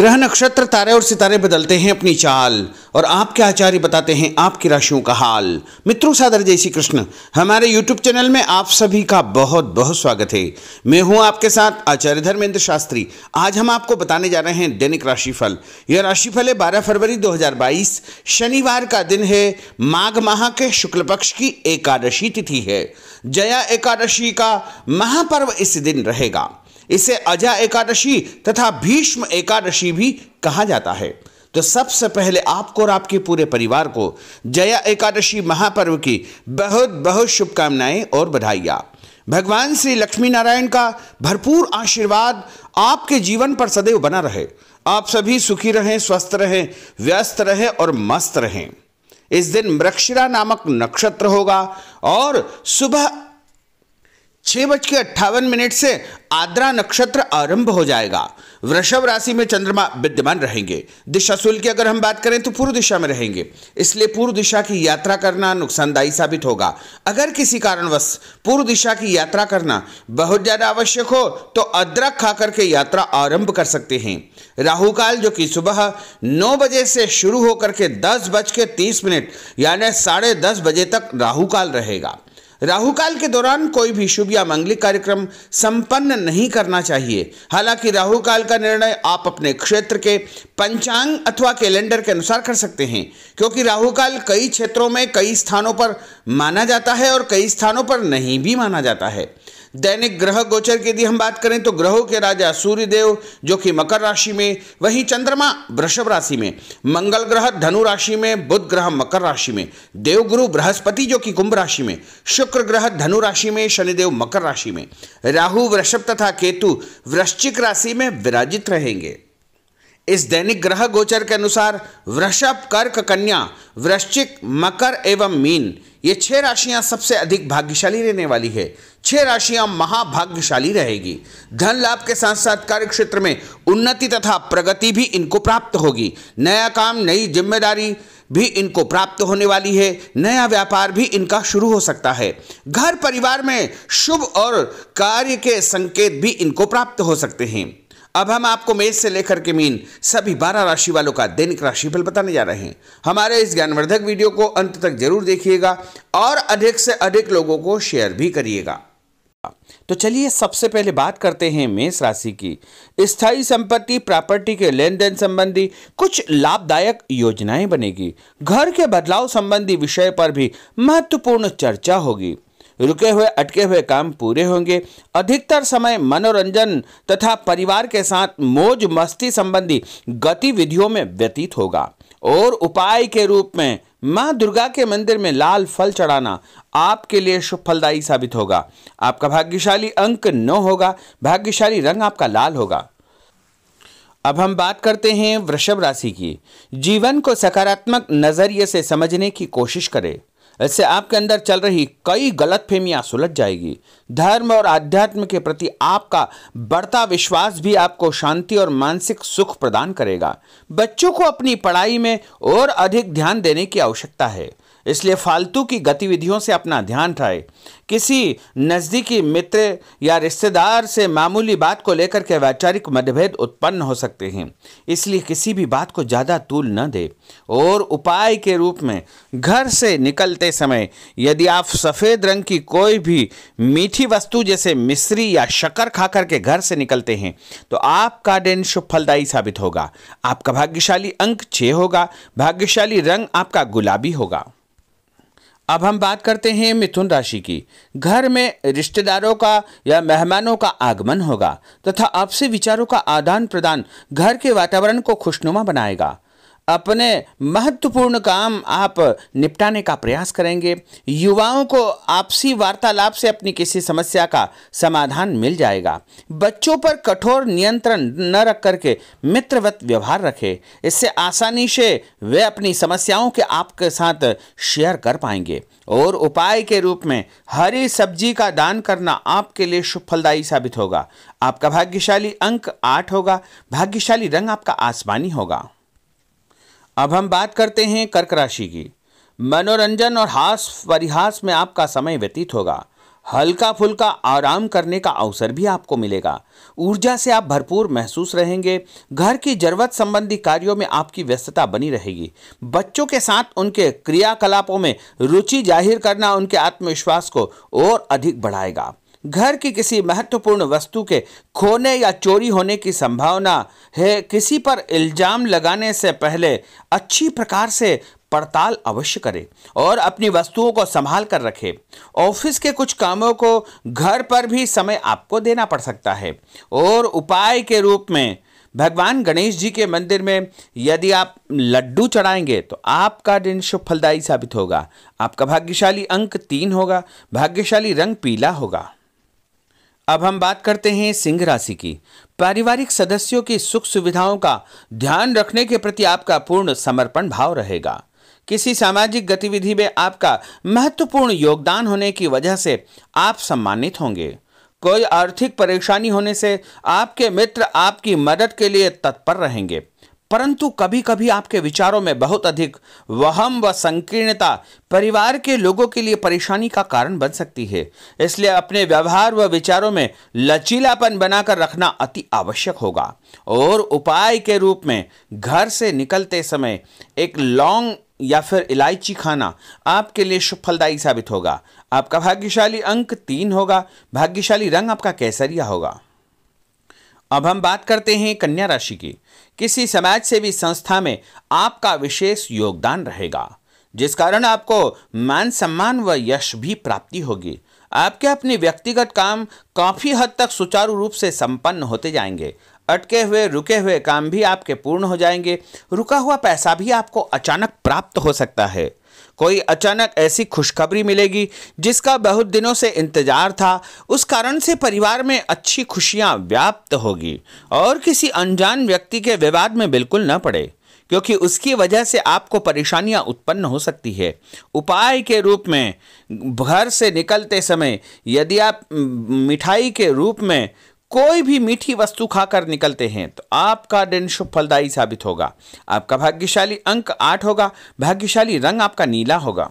ग्रह नक्षत्र तारे और सितारे बदलते हैं अपनी चाल और आपके आचार्य बताते हैं आपकी राशियों का हाल मित्रों सादर जय श्री कृष्ण हमारे यूट्यूब चैनल में आप सभी का बहुत बहुत स्वागत है मैं हूं आपके साथ आचार्य धर्मेंद्र शास्त्री आज हम आपको बताने जा रहे हैं दैनिक राशिफल यह राशिफल है बारह फरवरी दो शनिवार का दिन है माघ माह के शुक्ल पक्ष की एकादशी तिथि है जया एकादशी का महापर्व इस दिन रहेगा इसे अजा एकादशी तथा भीष्म एकादशी भी कहा जाता है तो सबसे पहले आपको और आपके पूरे परिवार को जया एकादशी महापर्व की बहुत बहुत शुभकामनाएं और बधाइया भगवान श्री लक्ष्मी नारायण का भरपूर आशीर्वाद आपके जीवन पर सदैव बना रहे आप सभी सुखी रहें स्वस्थ रहें व्यस्त रहें और मस्त रहें इस दिन मृक्षरा नामक नक्षत्र होगा और सुबह छह बज के अट्ठावन मिनट से आद्रा नक्षत्र आरंभ हो जाएगा वृषभ राशि में चंद्रमा विद्यमान रहेंगे दिशा शुल्क की अगर हम बात करें तो पूर्व दिशा में रहेंगे इसलिए पूर्व दिशा की यात्रा करना नुकसानदायी साबित होगा अगर किसी कारणवश पूर्व दिशा की यात्रा करना बहुत ज्यादा आवश्यक हो तो अदरक खा करके यात्रा आरंभ कर सकते हैं राहु काल जो कि सुबह नौ बजे से शुरू होकर के दस बज के तीस मिनट यानी साढ़े दस बजे तक राहुकाल रहेगा राहु काल के दौरान कोई भी शुभ या मांगलिक कार्यक्रम संपन्न नहीं करना चाहिए हालांकि राहु काल का निर्णय आप अपने क्षेत्र के पंचांग अथवा कैलेंडर के अनुसार कर सकते हैं क्योंकि राहु काल कई क्षेत्रों में कई स्थानों पर माना जाता है और कई स्थानों पर नहीं भी माना जाता है दैनिक ग्रह गोचर की यदि हम बात करें तो ग्रहों के राजा सूर्यदेव जो कि मकर राशि में वहीं चंद्रमा वृषभ राशि में मंगल ग्रह धनु राशि में बुध ग्रह मकर राशि में देवगुरु बृहस्पति जो कि कुंभ राशि में शुक्र ग्रह धनु राशि में शनिदेव मकर राशि में राहु वृषभ तथा केतु वृश्चिक राशि में विराजित रहेंगे इस दैनिक ग्रह गोचर के अनुसार वृषभ कर्क कन्या वृश्चिक मकर एवं मीन ये छह राशियां सबसे अधिक भाग्यशाली रहने वाली है छह राशियां महाभाग्यशाली रहेगी धन लाभ के साथ साथ कार्य क्षेत्र में उन्नति तथा प्रगति भी इनको प्राप्त होगी नया काम नई जिम्मेदारी भी इनको प्राप्त होने वाली है नया व्यापार भी इनका शुरू हो सकता है घर परिवार में शुभ और कार्य के संकेत भी इनको प्राप्त हो सकते हैं अब हम आपको मेष से लेकर के मीन सभी बारह राशि वालों का दैनिक राशिफल बताने जा रहे हैं हमारे इस ज्ञानवर्धक वीडियो को अंत तक जरूर देखिएगा और अधिक से अधिक लोगों को शेयर भी करिएगा तो चलिए सबसे पहले बात करते हैं मेष राशि की स्थायी संपत्ति प्रॉपर्टी के लेन देन संबंधी कुछ लाभदायक योजनाएं बनेगी घर के बदलाव संबंधी विषय पर भी महत्वपूर्ण चर्चा होगी रुके हुए अटके हुए काम पूरे होंगे अधिकतर समय मनोरंजन तथा परिवार के साथ मौज मस्ती संबंधी गतिविधियों में व्यतीत होगा और उपाय के रूप में माँ दुर्गा के मंदिर में लाल फल चढ़ाना आपके लिए शुभ फलदायी साबित होगा आपका भाग्यशाली अंक नौ होगा भाग्यशाली रंग आपका लाल होगा अब हम बात करते हैं वृषभ राशि की जीवन को सकारात्मक नजरिए से समझने की कोशिश करें इससे आपके अंदर चल रही कई गलत फहमियाँ सुलझ जाएगी धर्म और आध्यात्म के प्रति आपका बढ़ता विश्वास भी आपको शांति और मानसिक सुख प्रदान करेगा बच्चों को अपनी पढ़ाई में और अधिक ध्यान देने की आवश्यकता है इसलिए फालतू की गतिविधियों से अपना ध्यान हटाए किसी नज़दीकी मित्र या रिश्तेदार से मामूली बात को लेकर के वैचारिक मतभेद उत्पन्न हो सकते हैं इसलिए किसी भी बात को ज़्यादा तूल न दे और उपाय के रूप में घर से निकलते समय यदि आप सफ़ेद रंग की कोई भी मीठी वस्तु जैसे मिश्री या शक्कर खा करके घर से निकलते हैं तो आपका दिन शुभ फलदायी साबित होगा आपका भाग्यशाली अंक छः होगा भाग्यशाली रंग आपका गुलाबी होगा अब हम बात करते हैं मिथुन राशि की घर में रिश्तेदारों का या मेहमानों का आगमन होगा तथा आपसे विचारों का आदान प्रदान घर के वातावरण को खुशनुमा बनाएगा अपने महत्वपूर्ण काम आप निपटाने का प्रयास करेंगे युवाओं को आपसी वार्तालाप से अपनी किसी समस्या का समाधान मिल जाएगा बच्चों पर कठोर नियंत्रण न रख करके मित्रवत व्यवहार रखें इससे आसानी से वे अपनी समस्याओं के आपके साथ शेयर कर पाएंगे और उपाय के रूप में हरी सब्जी का दान करना आपके लिए शुभ फलदायी साबित होगा आपका भाग्यशाली अंक आठ होगा भाग्यशाली रंग आपका आसमानी होगा अब हम बात करते हैं कर्क राशि की मनोरंजन और हास परिहास में आपका समय व्यतीत होगा हल्का फुल्का आराम करने का अवसर भी आपको मिलेगा ऊर्जा से आप भरपूर महसूस रहेंगे घर की जरूरत संबंधी कार्यों में आपकी व्यस्तता बनी रहेगी बच्चों के साथ उनके क्रियाकलापों में रुचि जाहिर करना उनके आत्मविश्वास को और अधिक बढ़ाएगा घर की किसी महत्वपूर्ण वस्तु के खोने या चोरी होने की संभावना है किसी पर इल्जाम लगाने से पहले अच्छी प्रकार से पड़ताल अवश्य करें और अपनी वस्तुओं को संभाल कर रखें ऑफिस के कुछ कामों को घर पर भी समय आपको देना पड़ सकता है और उपाय के रूप में भगवान गणेश जी के मंदिर में यदि आप लड्डू चढ़ाएंगे तो आपका दिन शुभ फलदायी साबित होगा आपका भाग्यशाली अंक तीन होगा भाग्यशाली रंग पीला होगा अब हम बात करते हैं सिंह राशि की पारिवारिक सदस्यों की सुख सुविधाओं का ध्यान रखने के प्रति आपका पूर्ण समर्पण भाव रहेगा किसी सामाजिक गतिविधि में आपका महत्वपूर्ण योगदान होने की वजह से आप सम्मानित होंगे कोई आर्थिक परेशानी होने से आपके मित्र आपकी मदद के लिए तत्पर रहेंगे परंतु कभी कभी आपके विचारों में बहुत अधिक वहम व संकीर्णता परिवार के लोगों के लिए परेशानी का कारण बन सकती है इसलिए अपने व्यवहार व विचारों में लचीलापन बनाकर रखना अति आवश्यक होगा और उपाय के रूप में घर से निकलते समय एक लॉन्ग या फिर इलायची खाना आपके लिए सुफलदायी साबित होगा आपका भाग्यशाली अंक तीन होगा भाग्यशाली रंग आपका कैसरिया होगा अब हम बात करते हैं कन्या राशि की किसी समाज सेवी संस्था में आपका विशेष योगदान रहेगा जिस कारण आपको मान सम्मान व यश भी प्राप्ति होगी आपके अपने व्यक्तिगत काम काफ़ी हद तक सुचारू रूप से संपन्न होते जाएंगे अटके हुए रुके हुए काम भी आपके पूर्ण हो जाएंगे रुका हुआ पैसा भी आपको अचानक प्राप्त हो सकता है कोई अचानक ऐसी खुशखबरी मिलेगी जिसका बहुत दिनों से इंतजार था उस कारण से परिवार में अच्छी खुशियां व्याप्त होगी और किसी अनजान व्यक्ति के विवाद में बिल्कुल न पड़े क्योंकि उसकी वजह से आपको परेशानियां उत्पन्न हो सकती है उपाय के रूप में घर से निकलते समय यदि आप मिठाई के रूप में कोई भी मीठी वस्तु खाकर निकलते हैं तो आपका दिन शुभ फलदायी साबित होगा आपका भाग्यशाली अंक आठ होगा भाग्यशाली रंग आपका नीला होगा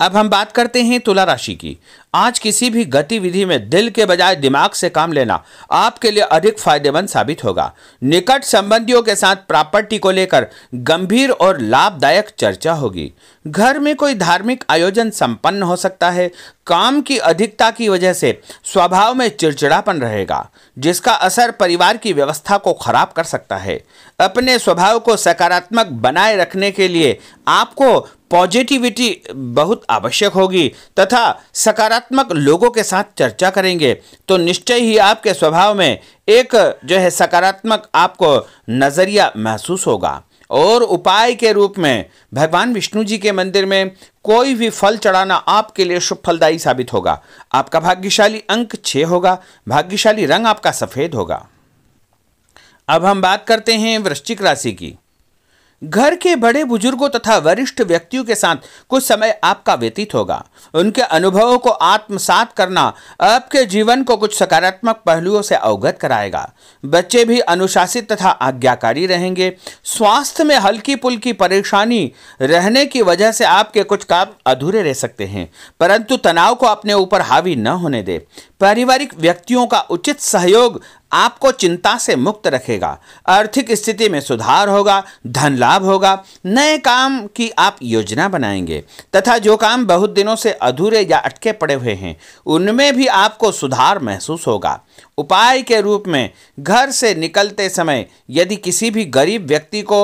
अब हम बात करते हैं तुला राशि की आज किसी भी गतिविधि में दिल के बजाय दिमाग से काम लेना आपके लिए अधिक फायदेमंद साबित होगा निकट संबंधियों के साथ प्रॉपर्टी को लेकर गंभीर और लाभदायक चर्चा होगी घर में कोई धार्मिक आयोजन संपन्न हो सकता है काम की अधिकता की वजह से स्वभाव में चिड़चिड़ापन रहेगा जिसका असर परिवार की व्यवस्था को खराब कर सकता है अपने स्वभाव को सकारात्मक बनाए रखने के लिए आपको पॉजिटिविटी बहुत आवश्यक होगी तथा सकारात्मक लोगों के साथ चर्चा करेंगे तो निश्चय ही आपके स्वभाव में एक जो है सकारात्मक आपको नज़रिया महसूस होगा और उपाय के रूप में भगवान विष्णु जी के मंदिर में कोई भी फल चढ़ाना आपके लिए शुभ फलदायी साबित होगा आपका भाग्यशाली अंक छः होगा भाग्यशाली रंग आपका सफ़ेद होगा अब हम बात करते हैं वृश्चिक राशि की घर के बड़े बुजुर्गों तथा वरिष्ठ व्यक्तियों के साथ कुछ समय आपका व्यतीत होगा उनके अनुभवों को आत्मसात करना आपके जीवन को कुछ सकारात्मक पहलुओं से अवगत कराएगा बच्चे भी अनुशासित तथा आज्ञाकारी रहेंगे स्वास्थ्य में हल्की पुल्की परेशानी रहने की वजह से आपके कुछ काम अधूरे रह सकते हैं परंतु तनाव को अपने ऊपर हावी न होने दे पारिवारिक व्यक्तियों का उचित सहयोग आपको चिंता से मुक्त रखेगा आर्थिक स्थिति में सुधार होगा धन लाभ होगा नए काम की आप योजना बनाएंगे तथा जो काम बहुत दिनों से अधूरे या अटके पड़े हुए हैं उनमें भी आपको सुधार महसूस होगा उपाय के रूप में घर से निकलते समय यदि किसी भी गरीब व्यक्ति को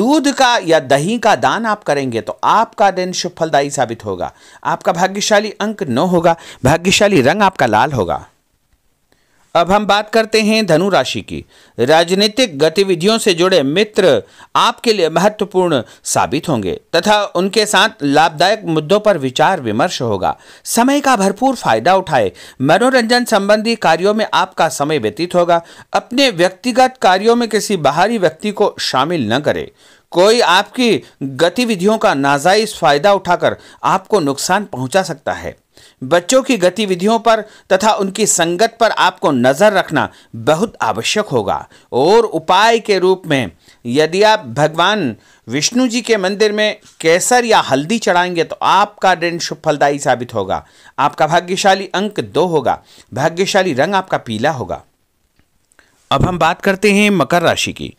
दूध का या दही का दान आप करेंगे तो आपका दिन शुभ फलदायी साबित होगा आपका भाग्यशाली अंक नौ होगा भाग्यशाली रंग आपका लाल होगा अब हम बात करते हैं धनु राशि की राजनीतिक गतिविधियों से जुड़े मित्र आपके लिए महत्वपूर्ण साबित होंगे तथा उनके साथ लाभदायक मुद्दों पर विचार विमर्श होगा समय का भरपूर फायदा उठाए मनोरंजन संबंधी कार्यों में आपका समय व्यतीत होगा अपने व्यक्तिगत कार्यों में किसी बाहरी व्यक्ति को शामिल न करें कोई आपकी गतिविधियों का नाजायज फायदा उठाकर आपको नुकसान पहुंचा सकता है बच्चों की गतिविधियों पर तथा उनकी संगत पर आपको नज़र रखना बहुत आवश्यक होगा और उपाय के रूप में यदि आप भगवान विष्णु जी के मंदिर में केसर या हल्दी चढ़ाएंगे तो आपका दिन शुभ फलदायी साबित होगा आपका भाग्यशाली अंक दो होगा भाग्यशाली रंग आपका पीला होगा अब हम बात करते हैं मकर राशि की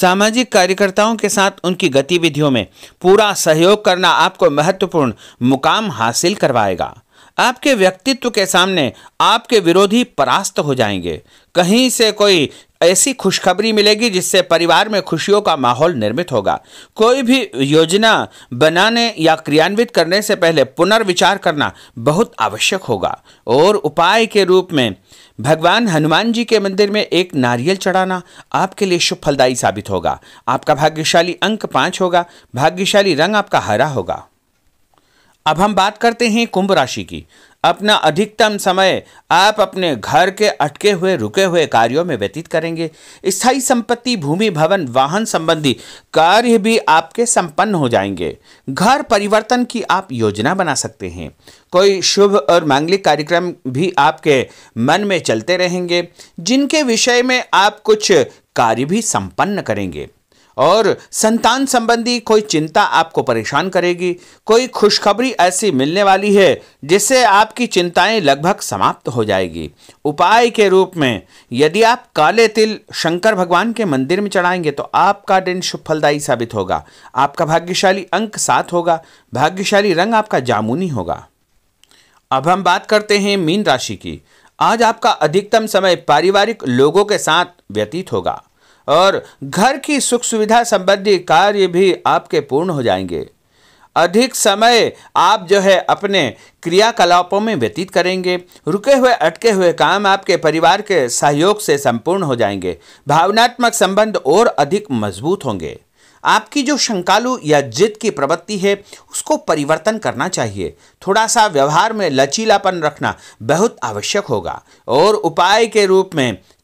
सामाजिक कार्यकर्ताओं के साथ उनकी गतिविधियों में पूरा सहयोग करना आपको महत्वपूर्ण मुकाम हासिल करवाएगा आपके व्यक्तित्व के सामने आपके विरोधी परास्त हो जाएंगे कहीं से कोई ऐसी खुशखबरी मिलेगी जिससे परिवार में खुशियों का माहौल निर्मित होगा कोई भी योजना बनाने या क्रियान्वित करने से पहले पुनर्विचार करना बहुत आवश्यक होगा और उपाय के रूप में भगवान हनुमान जी के मंदिर में एक नारियल चढ़ाना आपके लिए शुभ फलदायी साबित होगा आपका भाग्यशाली अंक पाँच होगा भाग्यशाली रंग आपका हरा होगा अब हम बात करते हैं कुंभ राशि की अपना अधिकतम समय आप अपने घर के अटके हुए रुके हुए कार्यों में व्यतीत करेंगे स्थायी संपत्ति भूमि भवन वाहन संबंधी कार्य भी आपके संपन्न हो जाएंगे घर परिवर्तन की आप योजना बना सकते हैं कोई शुभ और मांगलिक कार्यक्रम भी आपके मन में चलते रहेंगे जिनके विषय में आप कुछ कार्य भी संपन्न करेंगे और संतान संबंधी कोई चिंता आपको परेशान करेगी कोई खुशखबरी ऐसी मिलने वाली है जिससे आपकी चिंताएं लगभग समाप्त हो जाएगी उपाय के रूप में यदि आप काले तिल शंकर भगवान के मंदिर में चढ़ाएंगे तो आपका दिन शुभ फलदायी साबित होगा आपका भाग्यशाली अंक सात होगा भाग्यशाली रंग आपका जामुनी होगा अब हम बात करते हैं मीन राशि की आज आपका अधिकतम समय पारिवारिक लोगों के साथ व्यतीत होगा और घर की सुख सुविधा संबंधी कार्य भी आपके पूर्ण हो जाएंगे अधिक समय आप जो है अपने क्रियाकलापों में व्यतीत करेंगे रुके हुए अटके हुए काम आपके परिवार के सहयोग से संपूर्ण हो जाएंगे भावनात्मक संबंध और अधिक मजबूत होंगे आपकी जो शंकालु या जिद की प्रवृत्ति है उसको परिवर्तन करना चाहिए थोड़ा सा व्यवहार में लचीलापन रखना बहुत आवश्यक होगा और उपाय के रूप में